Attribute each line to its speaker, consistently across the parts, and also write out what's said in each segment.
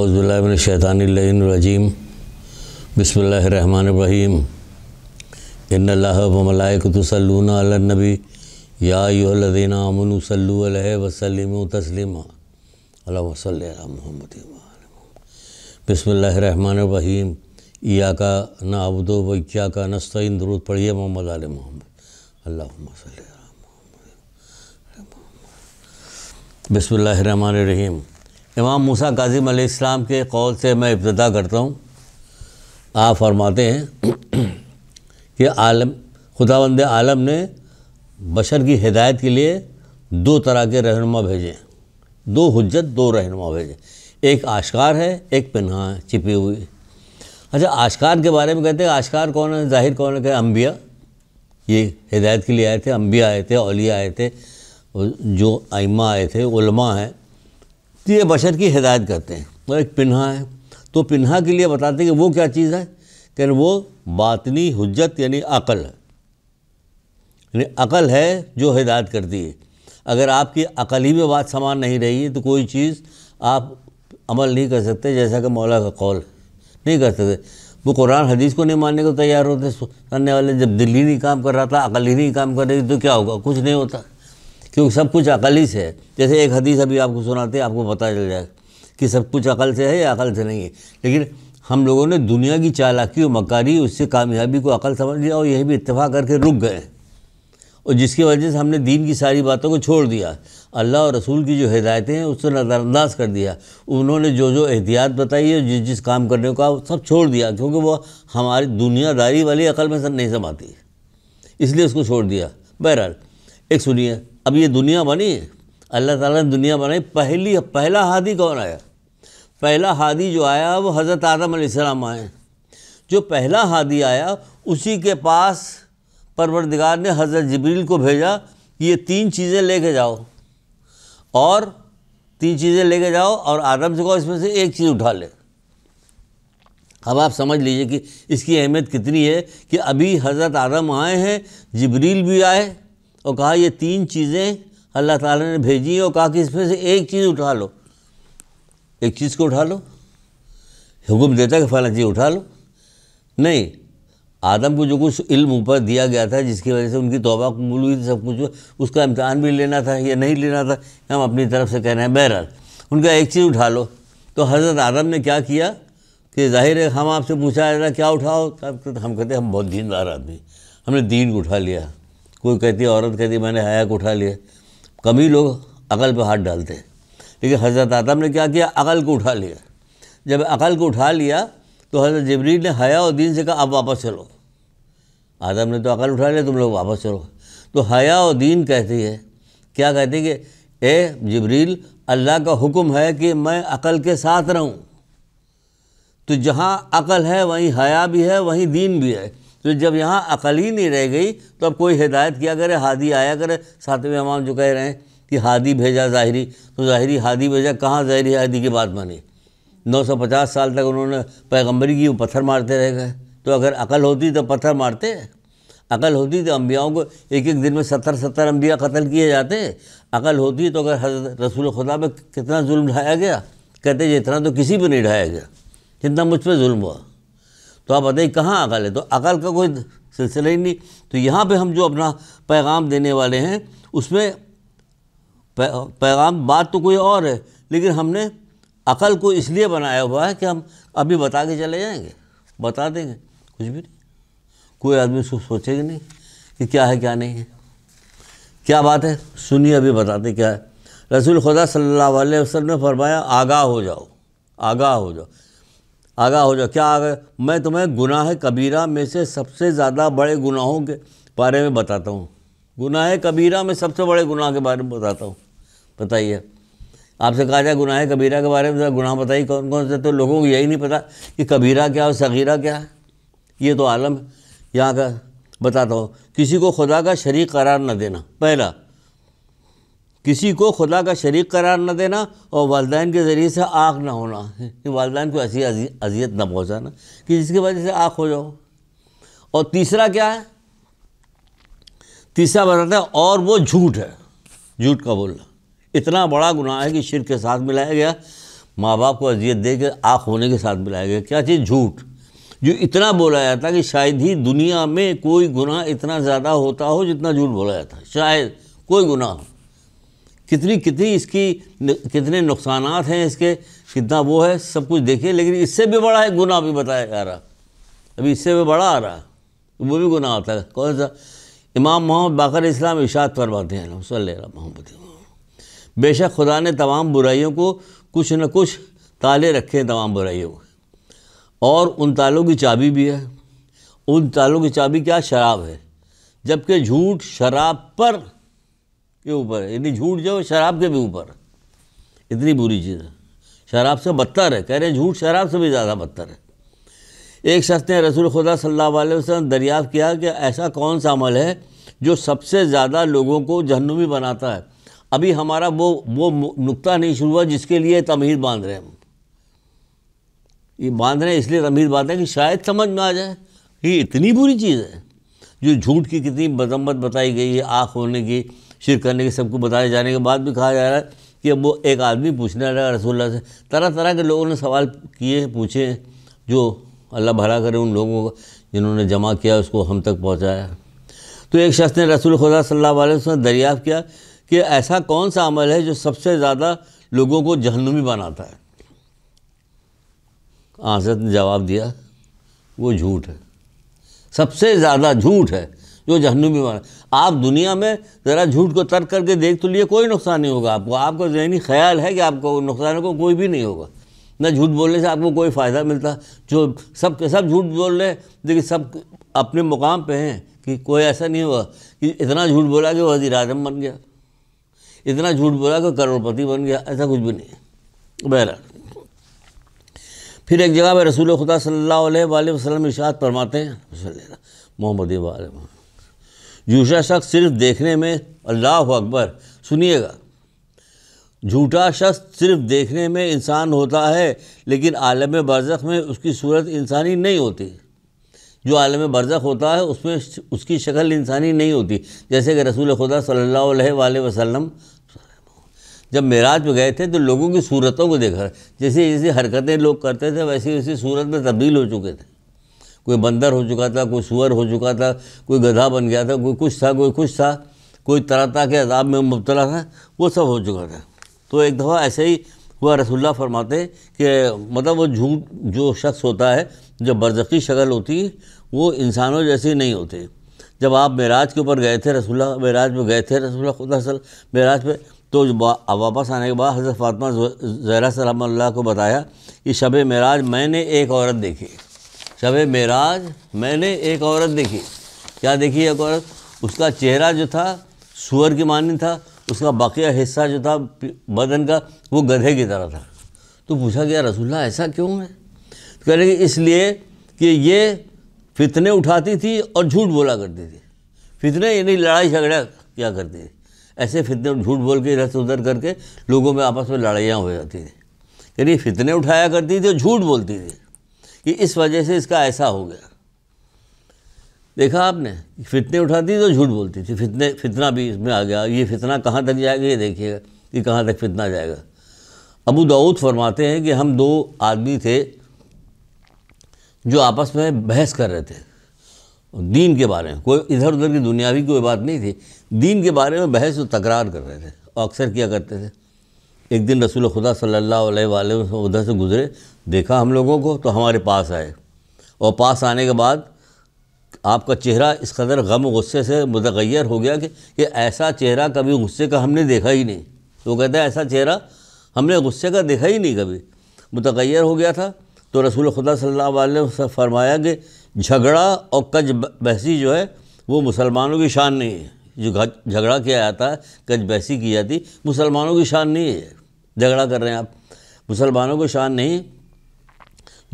Speaker 1: अज़बिल्लाशैतानरजीम बसमीम इन अल्लामलाकुसलूनबी यादीन अमनसल वसलम तस्लिम महमद बसमीम या का नाबदो इक्या का नस्तिन दरूद पढ़िए मोहम्मद आल मोहम्मद अल्लाह बसमीम इमाम मूसा काजिम अलैहिस्सलाम के कौल से मैं इब्तदा करता हूँ आप फरमाते हैं कि आलम खुदावंद आलम ने बशर की हिदायत के लिए दो तरह के रहनुमा भेजे दो हजत दो रहनुमा भेजे एक आशकार है एक पन्हा छिपी हुई अच्छा आशकार के बारे में कहते हैं आशकार कौन है जाहिर कौन है कहते अम्बिया ये हिदायत के लिए आए थे अम्बिया आए थे अलिया आए थे जो आइमा आए थे उलमा हैं तो ये बशर की हिदायत करते हैं और एक पिन्हा है तो पिन्हा के लिए बताते हैं कि वो क्या चीज़ है कह वो बातनी हजत यानी अकल यानी अकल है जो हिदायत करती है अगर आपकी अकल ही में बात समान नहीं रही है तो कोई चीज़ आप अमल नहीं कर सकते जैसा कि मौला का कौल नहीं कर सकते वो कुरान हदीस को नहीं मानने को तैयार होते करने वाले जब दिल्ली नहीं काम कर रहा था अकल ही नहीं काम कर रही तो क्या होगा कुछ नहीं होता क्योंकि सब कुछ अकल ही से है जैसे एक हदीस अभी आपको सुनाते हैं आपको पता चल जाए कि सब कुछ अकल से है या अकल से नहीं है लेकिन हम लोगों ने दुनिया की चालाकी और मकारी उससे कामयाबी को अकल समझ लिया और यही भी इतफा करके रुक गए और जिसकी वजह से हमने दीन की सारी बातों को छोड़ दिया अल्लाह और रसूल की जो हिदायतें हैं उससे नज़रअंदाज कर दिया उन्होंने जो जो एहतियात बताई है जिस जिस काम करने का सब छोड़ दिया क्योंकि वह हमारी दुनियादारी वाली अकल में सब नहीं समाती इसलिए उसको छोड़ दिया बहरहाल एक सुनिए अब ये दुनिया बनी अल्लाह ताला ने दुनिया बनाई पहली पहला हादी कौन आया पहला हादी जो आया वो हज़रत आदम आसमाम आए जो पहला हादी आया उसी के पास परवरदिगार ने हज़रत जबरील को भेजा कि ये तीन चीज़ें लेके जाओ और तीन चीज़ें लेके जाओ और आदम से कहो इसमें से एक चीज़ उठा ले अब आप समझ लीजिए कि इसकी अहमियत कितनी है कि अभी हज़रत आदम आए हैं जबरील भी आए और कहा ये तीन चीज़ें अल्लाह ताला ने भेजी और कहा कि इसमें से एक चीज़ उठा लो एक चीज़ को उठा लो हुक्म देता कि फला चीज़ उठा लो नहीं आदम को जो कुछ इल्म ऊपर दिया गया था जिसकी वजह से उनकी तोबा कबूल हुई थी सब कुछ उसका इम्तहान भी लेना था या नहीं लेना था हम अपनी तरफ से कह रहे हैं बहरहाल उनका एक चीज़ उठा लो तो हज़रत आदम ने क्या किया कि जाहिर है हम आपसे पूछा जा रहा क्या उठाओ तो हम कहते हम बहुत दीनदार आदमी हमने दीन को उठा लिया कोई कहती है औरत कहती मैंने हयाक उठा लिया कमी लोग अकल पर हाथ डालते हैं लेकिन हज़रत आदम ने क्या किया अकल को उठा लिया जब अकल को उठा लिया तो हज़रत जबरील ने हया दीन से कहा आप वापस चलो आदम ने तो अकल उठा लिया तुम लोग वापस चलो तो हया और दीन कहती है क्या कहती है कि ए जबरील अल्लाह का हुक्म है कि मैं अकल के साथ रहूं तो जहां अकल है वहीं हया भी है वहीं दीन भी है तो जब यहाँ अकल ही नहीं रह गई तो अब कोई हिदायत किया करे हादी आया करे सातवें हमाम जो कह रहे हैं कि हादी भेजा ज़ाहरी तो ज़ाहरी हादी भेजा कहाँ ज़ाहरी हादी की बात मानी 950 साल तक उन्होंने पैगम्बरी की पत्थर मारते रह गए तो अगर अकल होती तो पत्थर मारते अकल होती तो अम्बियाओं को एक एक दिन में सत्तर सत्तर अम्बिया कत्ल किए जाते अकल होती तो अगर हजरत रसूल खुदा पर कितना जुल्म ढाया गया कहते जितना तो किसी पर नहीं ढाया गया कितना मुझ पर जुल्म हुआ तो आप बताइए कहाँ अकल है तो अकल का कोई सिलसिला ही नहीं तो यहाँ पे हम जो अपना पैगाम देने वाले हैं उसमें पै, पैगाम बात तो कोई और है लेकिन हमने अकल को इसलिए बनाया हुआ है कि हम अभी बता के चले जाएंगे बता देंगे कुछ भी नहीं कोई आदमी सोचेगा नहीं कि क्या है क्या नहीं है क्या बात है सुनिए अभी बताते क्या है रसूल खुदा सल्लल्लाहु अलैहि वसल्लम ने फरमाया आगाह हो जाओ आगाह हो जाओ आगा हो जाओ क्या आगा मैं तुम्हें गुनाह कबीरा में से सबसे ज़्यादा बड़े गुनाहों के बारे में बताता हूँ गुनाह कबीरा में सबसे बड़े गुनाह के बारे में बताता हूँ बताइए आपसे कहा जाए गुनाह कबीरा के बारे में तो गुनाह बताइए कौन कौन से तो लोगों को यही नहीं पता कि कबीरा क्या और सगीरा क्या है ये तो आलम है यहाँ का बताता हूँ किसी को खुदा का शरीक करार न देना पहला किसी को खुदा का शरीक करार न देना और वालदान के ज़रिए से आँख ना होना वालदेन को ऐसी अजियत ना पहुँचाना कि जिसकी वजह से आँख हो जाओ और तीसरा क्या है तीसरा बताता है और वो झूठ है झूठ का बोलना इतना बड़ा गुनाह है कि शिर के साथ मिलाया गया माँ बाप को अजियत दे के आँख होने के साथ मिलाया गया क्या चीज़ झूठ जो इतना बोला जाता कि शायद ही दुनिया में कोई गुनाह इतना ज़्यादा होता हो जितना झूठ बोला जाता शायद कोई गुनाह कितनी कितनी इसकी कितने नुकसान हैं इसके कितना वो है सब कुछ देखिए लेकिन इससे भी बड़ा है गुना भी बताया जा रहा अभी इससे भी बड़ा आ रहा है वो भी गुनाह आता है कौन सा इमाम मोहम्मद बाकर इस्लाम इशात फरमाते हैं मोहम्मद बेशक खुदा ने तमाम बुराइयों को कुछ न कुछ ताले रखे हैं तमाम बुराइयों को और उन तालों की चाबी भी है उन तालों की चाबी क्या शराब है जबकि झूठ शराब पर के ऊपर है यदि झूठ जो शराब के भी ऊपर इतनी बुरी चीज़ है शराब से बदतर है कह रहे झूठ शराब से भी ज़्यादा बदतर है एक शख्स ने रसूल खुदा सल्लल्लाहु अलैहि वसल्लम दरियाफ़ किया कि ऐसा कौन सा अमल है जो सबसे ज़्यादा लोगों को जहनुमी बनाता है अभी हमारा वो वो नुकता नहीं शुरू हुआ जिसके लिए तमीर बांध रहे हैं हम ये बांध रहे हैं इसलिए तमीर बांध रहे हैं कि शायद समझ में आ जाए ये इतनी बुरी चीज़ है जो झूठ की कितनी मजम्मत बताई गई है आँख होने की शिर करने के सबको बताए जाने के बाद भी कहा जा रहा है कि अब वो एक आदमी पूछने लगा रसोल्ला से तरह तरह के लोगों ने सवाल किए पूछे जो अल्लाह भला करे उन लोगों को जिन्होंने जमा किया उसको हम तक पहुँचाया तो एक शख्स ने रसूल खुदा सल्ला से दरिया किया कि ऐसा कौन सा अमल है जो सबसे ज़्यादा लोगों को जहनुमी बनाता है आसत ने जवाब दिया वो झूठ है सबसे ज़्यादा झूठ है जो जहनुमी वाला आप दुनिया में ज़रा झूठ को तर्क करके देख तो लिए कोई नुकसान नहीं होगा आपको आपका जहनी ख्याल है कि आपको नुकसान को कोई भी नहीं होगा ना झूठ बोलने से आपको कोई फ़ायदा मिलता जो सब के सब झूठ बोल रहे लेकिन सब अपने मुकाम पर हैं कि कोई ऐसा नहीं हुआ कि इतना झूठ बोला कि वजीर आजम बन गया इतना झूठ बोला कि करोड़पति बन गया ऐसा कुछ भी नहीं है बहर फिर एक जगह पर रसूल खुदा सल्ला वसलम इशात फरमाते हैं मोहम्मद मोहम्मद झूठा शख्स सिर्फ देखने में अल्लाह अकबर सुनिएगा झूठा शख्स सिर्फ देखने में इंसान होता है लेकिन आलम बरज़ में उसकी सूरत इंसानी नहीं होती जो आलम बरज़ होता है उसमें उसकी शक्ल इंसानी नहीं होती जैसे कि रसूल खुदा सल्ला वसम जब मेराज में गए थे तो लोगों की सूरतों को देखा जैसे जैसे हरकतें लोग करते थे वैसी वैसी सूरत में तब्दील हो चुके थे कोई बंदर हो चुका था कोई सुअर हो चुका था कोई गधा बन गया था कोई कुछ था कोई कुछ था कोई तरह के अदाब में मुबतला था वो सब हो चुका था तो एक दफ़ा ऐसे ही हुआ रसुल्ला फरमाते कि मतलब वो झूठ जो शख्स होता है जो बरजकी शक्ल होती वो इंसानों जैसे नहीं होते जब आप मेराज के ऊपर गए थे रसुल्ला मेराज में गए थे रसुल्ला असल मेराज पर तो वापस आने के बाद हज़रत फातमा जहरा सलाम को बताया कि शब मराज मैंने एक औरत देखी शब मेराज मैंने एक औरत देखी क्या देखी एक औरत उसका चेहरा जो था सुअर की मानी था उसका बाकिया हिस्सा जो था बदन का वो गधे की तरह था तो पूछा गया रसुल्ला ऐसा क्यों है तो कह रहे कि इसलिए कि ये फितने उठाती थी और झूठ बोला करती थी फितने यानी लड़ाई झगड़ा क्या करती थी ऐसे फितने झूठ बोल के इधर उधर करके लोगों में आपस में लड़ाइयाँ हो जाती थी यानी फितने उठाया करती थी और झूठ बोलती थी कि इस वजह से इसका ऐसा हो गया देखा आपने फितने उठाती तो झूठ बोलती थी फितने फितना भी इसमें आ गया ये फितना कहाँ तक जाएगा ये देखिएगा कि कहाँ तक फितना जाएगा अबू दाऊद फरमाते हैं कि हम दो आदमी थे जो आपस में बहस कर रहे थे दीन के बारे में कोई इधर उधर की दुनिया भी कोई बात नहीं थी दीन के बारे में बहस और तकरार कर रहे थे और अक्सर किया करते थे एक दिन रसूल खुदा सल्ला अलैहि उधर से गुजरे देखा हम लोगों को तो हमारे पास आए और पास आने के बाद आपका चेहरा इस कदर गम गुस्से से मुतगैर हो गया कि, ये ऐसा चेहरा कभी गुस्से का हमने देखा ही नहीं तो कहते हैं ऐसा चेहरा हमने गुस्से का देखा ही नहीं कभी मुतगैर हो गया था तो रसूल खुदा सल्ला फरमाया कि झगड़ा और कज बहसी जो है वो मुसलमानों की शान नहीं है जो झगड़ा किया जाता है कज बहसी की जाती मुसलमानों की शान नहीं है झगड़ा कर रहे हैं आप मुसलमानों की शान नहीं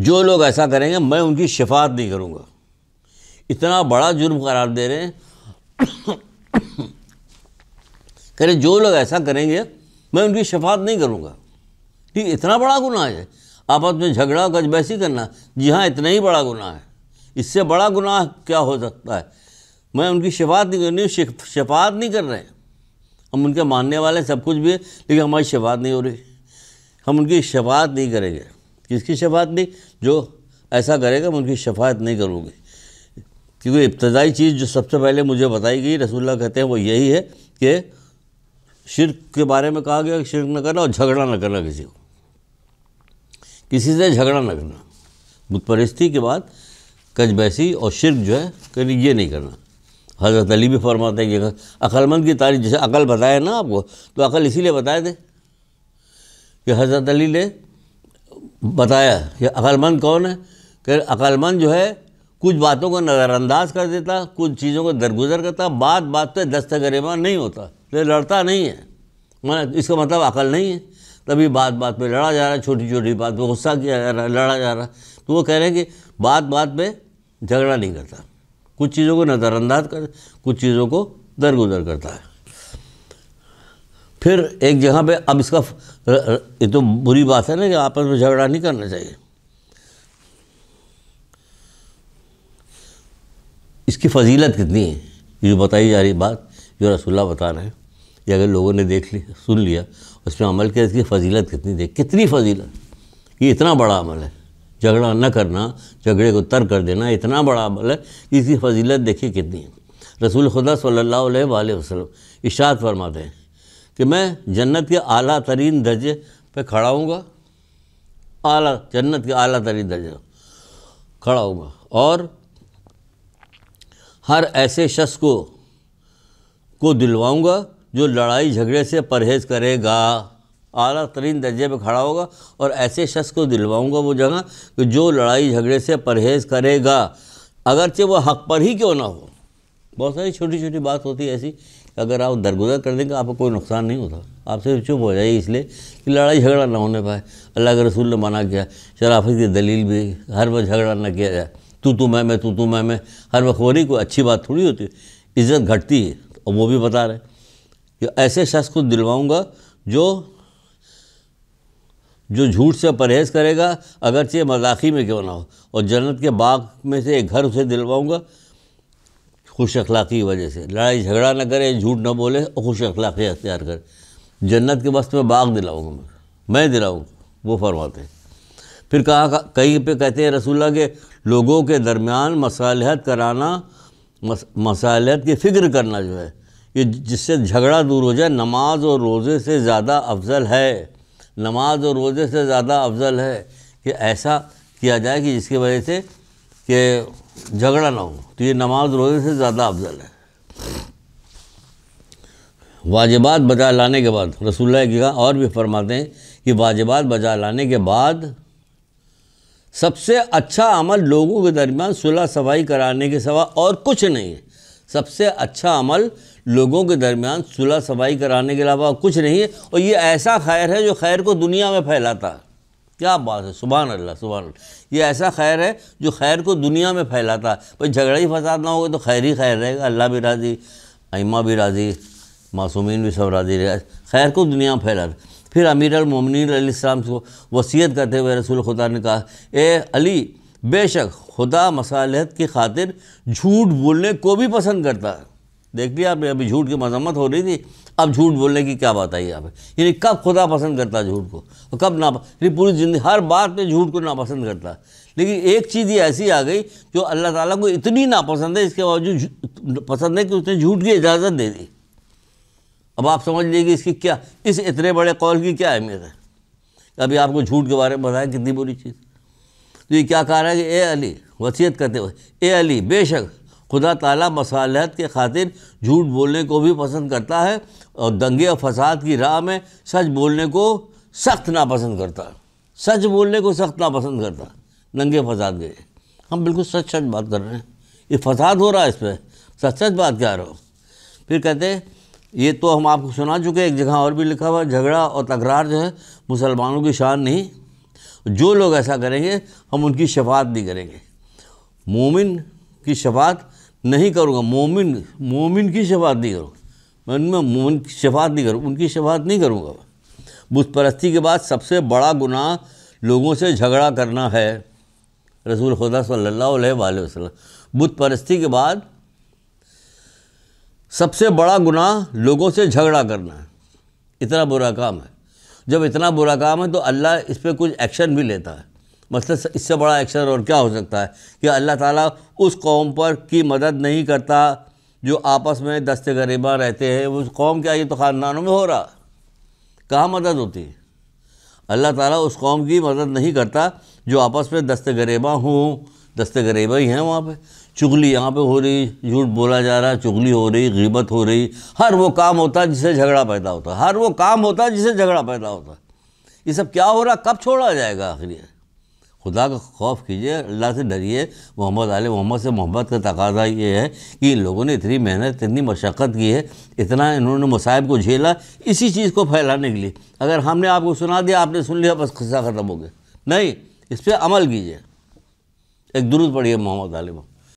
Speaker 1: जो लोग ऐसा करेंगे मैं उनकी शिफात नहीं करूँगा इतना बड़ा जुर्म करार दे रहे हैं कह रहे जो लोग ऐसा करेंगे मैं उनकी शफात नहीं करूँगा ठीक इतना बड़ा गुनाह है आपस में झगड़ा गजबैसी करना जी हाँ इतना ही बड़ा गुनाह है इससे बड़ा गुनाह क्या हो सकता है मैं उनकी शफात नहीं कर रही शफात नहीं कर रहे हम उनके मानने वाले सब कुछ भी है लेकिन हमारी शफात नहीं हो रही हम उनकी शफात नहीं करेंगे किसकी शफात नहीं जो ऐसा करेगा मैं उनकी शफात नहीं करूँगी क्योंकि इब्तदाई चीज़ जो सबसे पहले मुझे बताई गई रसूल कहते हैं वो यही है कि शिरक के बारे में कहा गया शिरक न करना और झगड़ा न करना किसी को किसी से झगड़ा न करना बुतपरस्ती के बाद कजबैसी और शिरक जो है कहीं ये नहीं करना हज़रत अली भी फरमाते हैं कि अकलमंद की तारीफ जैसे अकल बताया ना आपको तो अकल इसीलिए बताए थे कि हज़रत अली ने बताया कि अकलमंद कौन है कि अकलमंद जो है कुछ बातों को नज़रअंदाज कर देता कुछ चीज़ों को दरगुजर करता बात बात पर दस्त गरेबा नहीं होता तो लड़ता नहीं है मैं इसका मतलब अकल नहीं है तभी बात बात पे लड़ा जा रहा है छोटी छोटी बात पे गुस्सा किया जा रहा है लड़ा जा रहा तो वो कह रहे हैं कि बात बात पे झगड़ा नहीं करता कुछ चीज़ों को नज़रअंदाज कर कुछ चीज़ों को दरगुजर करता है फिर एक जगह पे अब इसका ये तो बुरी बात है ना कि आपस में झगड़ा नहीं करना चाहिए इसकी फजीलत कितनी है ये जो बताई जा रही बात जो रसुल्ला बता रहे हैं ये अगर लोगों ने देख लिया सुन लिया उस पर अमल किया इसकी फजीलत कितनी देख कितनी फजीलत ये इतना बड़ा अमल है झगड़ा न करना झगड़े को तर कर देना इतना बड़ा अमल है कि इसकी फजीलत देखिए कितनी है रसूल खुदा सल्ला वसलम इशात फरमाते हैं कि मैं जन्नत के आला तरीन दर्जे पे खड़ा हूँ आला जन्नत के आला तरीन दर्जे खड़ा हूँ और हर ऐसे शख्स को को दिलवाऊँगा जो लड़ाई झगड़े से परहेज़ करेगा आला तरीन दर्जे पे खड़ा होगा और ऐसे शख्स को दिलवाऊँगा वो जगह कि जो लड़ाई झगड़े से परहेज़ करेगा अगरचे वह हक पर ही क्यों ना हो बहुत सारी छोटी छोटी बात होती है ऐसी अगर आप दरगुजर कर देंगे आपको कोई नुकसान नहीं होता आप सिर्फ चुप हो जाइए इसलिए कि लड़ाई झगड़ा ना होने पाए अल्लाह के रसूल ने मना किया शराफत की दलील भी हर वक्त झगड़ा ना किया जाए तू तू मैं मैं तू तू मैं मैं हर वक्त होनी कोई अच्छी बात थोड़ी होती इज्जत घटती है और वो भी बता रहे कि ऐसे शख्स को दिलवाऊँगा जो जो झूठ से परहेज़ करेगा अगरचे मजाकी में क्यों ना हो और जन्नत के बाग में से एक घर उसे दिलवाऊँगा खुश अखलाक़ी की वजह से लड़ाई झगड़ा ना करे झूठ ना बोले और खुश अखलाक़ी अख्तियार करे जन्नत के वस्त में बाग दिलाऊँगा मैं मैं दिलाऊँ वो फरमाते हैं फिर कहा कहीं पे कहते हैं रसूल्ला के लोगों के दरमियान मसालहत कराना मस, मसालहत की फ़िक्र करना जो है ये जिससे झगड़ा दूर हो जाए नमाज और रोज़े से ज़्यादा अफजल है नमाज और रोज़े से ज़्यादा अफजल है कि ऐसा किया जाए कि जिसकी वजह से कि झगड़ा ना हो तो ये नमाज रोज़े से ज़्यादा अफजल है वाजिबात बजा लाने के बाद रसुल्ला की और भी फरमाते हैं कि वाजिबात बजा लाने के बाद सबसे अच्छा अमल लोगों के दरमियान सुलह सफाई कराने के सवा और कुछ नहीं है सबसे अच्छा अमल लोगों के दरमियान सुलह सफाई कराने के अलावा कुछ नहीं है और ये ऐसा खैर है जो खैर को दुनिया में फैलाता है क्या बात है सुबह अल्लाह सुबह ये ऐसा खैर है जो खैर को दुनिया में फैलाता है भाई झगड़ा ही फसाद ना होगा तो खैर ही खैर रहेगा अल्लाह भी राज़ी अम्मा भी राज़ी मासूमिन भी सब राज़ी रहेगा खैर को दुनिया में फैलाता फिर अमीर अलमिनम को वसीयत करते हुए रसूल खुदा ने कहा ए अली बेशक खुदा मसालहत की खातिर झूठ बोलने को भी पसंद करता है देख लिया आपने अभी झूठ की मजम्मत हो रही थी अब झूठ बोलने की क्या बात आई आपने यानी कब खुदा पसंद करता झूठ को और कब ना यानी पूरी जिंदगी हर बात में झूठ को नापसंद करता लेकिन एक चीज़ ही ऐसी आ गई जो अल्लाह ताला को इतनी नापसंद है इसके बावजूद पसंद है कि उसने झूठ की इजाज़त दे दी अब आप समझ लीजिए इसकी क्या इस इतने बड़े कौल की क्या अहमियत है अभी आपको झूठ के बारे में बताया कितनी बुरी चीज़ तो ये क्या कह रहा है कि ए अली वसीयत करते हुए ए अली बेशक खुदा ताला मसालत के खातिर झूठ बोलने को भी पसंद करता है और दंगे और फसाद की राह में सच बोलने को सख्त नापसंद करता सच बोलने को सख्त नापसंद करता दंगे फसाद के हम बिल्कुल सच सच बात कर रहे हैं ये फसाद हो रहा है इस पर सच सच बात क्या रहे हो फिर कहते ये तो हम आपको सुना चुके एक जगह और भी लिखा हुआ झगड़ा और तकरार जो है मुसलमानों की शान नहीं जो लोग ऐसा करेंगे हम उनकी शफात नहीं करेंगे मोमिन की शफात नहीं करूँगा मोमिन मोमिन की शफात नहीं करूँगा मैं उनमें मोमिन की शफात नहीं करूँ उनकी शफात नहीं करूँगा बुत परस्ती के बाद सबसे बड़ा गुनाह लोगों से झगड़ा करना है रसूल खुदा सल्लल्लाहु अलैहि वसल्लम बुत परस्ती के बाद सबसे बड़ा गुनाह लोगों से झगड़ा करना है इतना बुरा काम है जब इतना बुरा काम है तो अल्लाह इस पर कुछ एक्शन भी लेता है मतलब इससे बड़ा एक्शन और क्या हो सकता है कि अल्लाह ताला उस कौम पर की मदद नहीं करता जो आपस में दस्त गरीबा रहते हैं उस कौम क्या ये तो ख़ानदानों में हो रहा कहाँ मदद होती है अल्लाह ताला उस कौम की मदद नहीं करता जो आपस में दस्त गरीबा हों दस्त गरीबा ही हैं वहाँ पर चुगली यहाँ पर हो रही झूठ बोला जा रहा चुगली हो रही गिबत हो रही हर वो काम होता है जिससे झगड़ा पैदा होता है हर वो काम होता है जिससे झगड़ा पैदा होता ये सब क्या हो रहा कब छोड़ा जाएगा आखिर खुदा का खौफ कीजिए अल्लाह से डरिए मोहम्मद आल मोहम्मद से मोहब्बत का तकाजा ये है कि लोगों ने इतनी मेहनत इतनी मशक्क़त की है इतना इन्होंने मसाइब को झेला इसी चीज़ को फैलाने के लिए अगर हमने आपको सुना दिया आपने सुन लिया बस खुस्सा ख़त्म हो गया नहीं इस पर अमल कीजिए एक दुरुस्त पढ़िए मोहम्मद आलिम